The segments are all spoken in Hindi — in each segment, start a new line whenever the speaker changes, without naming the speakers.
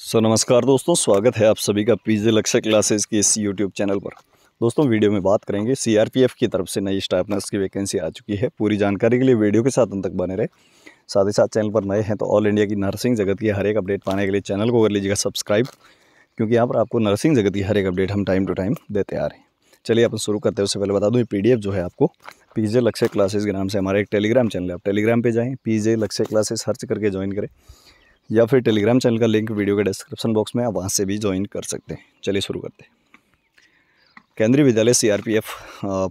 सो so, नमस्कार दोस्तों स्वागत है आप सभी का पीजे लक्ष्य क्लासेस के इस यूट्यूब चैनल पर दोस्तों वीडियो में बात करेंगे सीआरपीएफ की तरफ से नई स्टाफ नर्स की वैकेंसी आ चुकी है पूरी जानकारी के लिए वीडियो के साथ अंत तक बने रहे साथ ही साथ चैनल पर नए हैं तो ऑल इंडिया की नर्सिंग जगत की हर एक अपडेट पाने के लिए चैनल को कर लीजिएगा सब्सक्राइब क्योंकि यहाँ पर आपको नर्सिंग जगत की हर एक अपडेट हम टाइम टू टाइम देते आ रहे हैं चलिए अपन शुरू करते हैं उससे पहले बता दूँ पी डी जो है आपको पी जे लक्ष्य क्लासेस के नाम से हमारा एक टेलीग्राम चैनल है आप टेलीग्राम पर जाएँ पी जे लक्ष्य क्लासेस सर्च करके ज्वाइन करें या फिर टेलीग्राम चैनल का लिंक वीडियो के डिस्क्रिप्शन बॉक्स में आप वहाँ से भी ज्वाइन कर सकते हैं चलिए शुरू करते हैं केंद्रीय विद्यालय सीआरपीएफ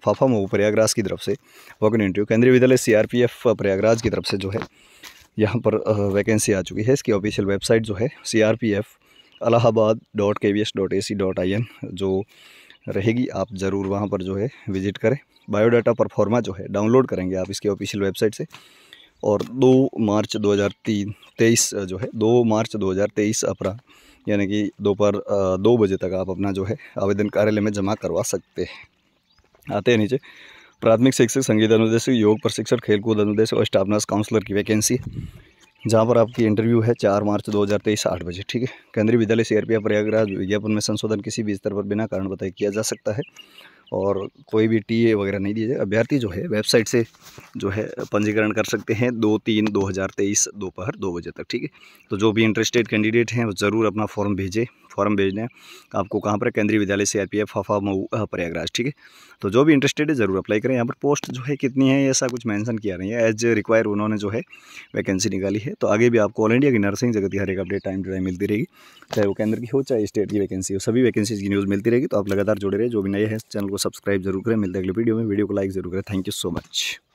फाफा मऊ प्रयागराज की तरफ से वॉकन इंटरव्यू केंद्रीय विद्यालय सीआरपीएफ प्रयागराज की तरफ से जो है यहाँ पर वैकेंसी आ चुकी है इसकी ऑफिशियल वेबसाइट जो है C R P F Allahabad dot K V S dot A C dot I N जो रहेगी आप ज़रूर वहाँ पर जो है विजिट करें बायोडाटा परफॉर्मा जो है डाउनलोड करेंगे आप इसकी ऑफिशियल वेबसाइट से और 2 मार्च 2023 तेईस जो है 2 मार्च 2023 अपरा यानी कि दोपहर दो बजे तक आप अपना जो है आवेदन कार्यालय में जमा करवा सकते हैं आते हैं नीचे प्राथमिक शिक्षक संगीत अनुदेशक योग प्रशिक्षक खेलकूद अनुदेशक और स्टाफ नर्स काउंसलर की वैकेंसी जहाँ पर आपकी इंटरव्यू है चार मार्च दो हज़ार तेईस आठ बजे ठीक है केंद्रीय विद्यालय सी आर प्रयागराज विज्ञापन में संशोधन किसी भी स्तर पर बिना कारण बताए किया जा सकता है और कोई भी टीए वगैरह नहीं दिए अभ्यर्थी जो है वेबसाइट से जो है पंजीकरण कर सकते हैं दो तीन दो हज़ार तेईस दोपहर दो बजे तक ठीक है तो जो भी इंटरेस्टेड कैंडिडेट हैं वो ज़रूर अपना फॉर्म भेजें फॉर्म भेजना है आपको कहाँ पर केंद्रीय विद्यालय से आर पी एफ फफा प्रयागराज ठीक है तो जो भी इंटरेस्टेड है ज़रूर अप्लाई करें यहाँ पर पोस्ट जो है कितनी है ऐसा कुछ मैंसन किया नहीं है एज रिक्वायर उन्होंने जो है वैकेंसी निकाली है तो आगे भी आपको ऑल इंडिया की नर्सिंग जगत की हर एक अपडेट टाइम टू टाइम मिलती रहेगी चाहे वो केंद्र की हो चाहे स्टेट की वैकेंसी हो सभी वैकेंसीज की न्यूज़ मिलती रहेगी तो आप लगातार जुड़े रहे जो भी नए हैं चैनल को सब्सक्राइब जरूर करें मिलते अगले वीडियो में वीडियो को लाइक जरूर करें थैंक यू सो मच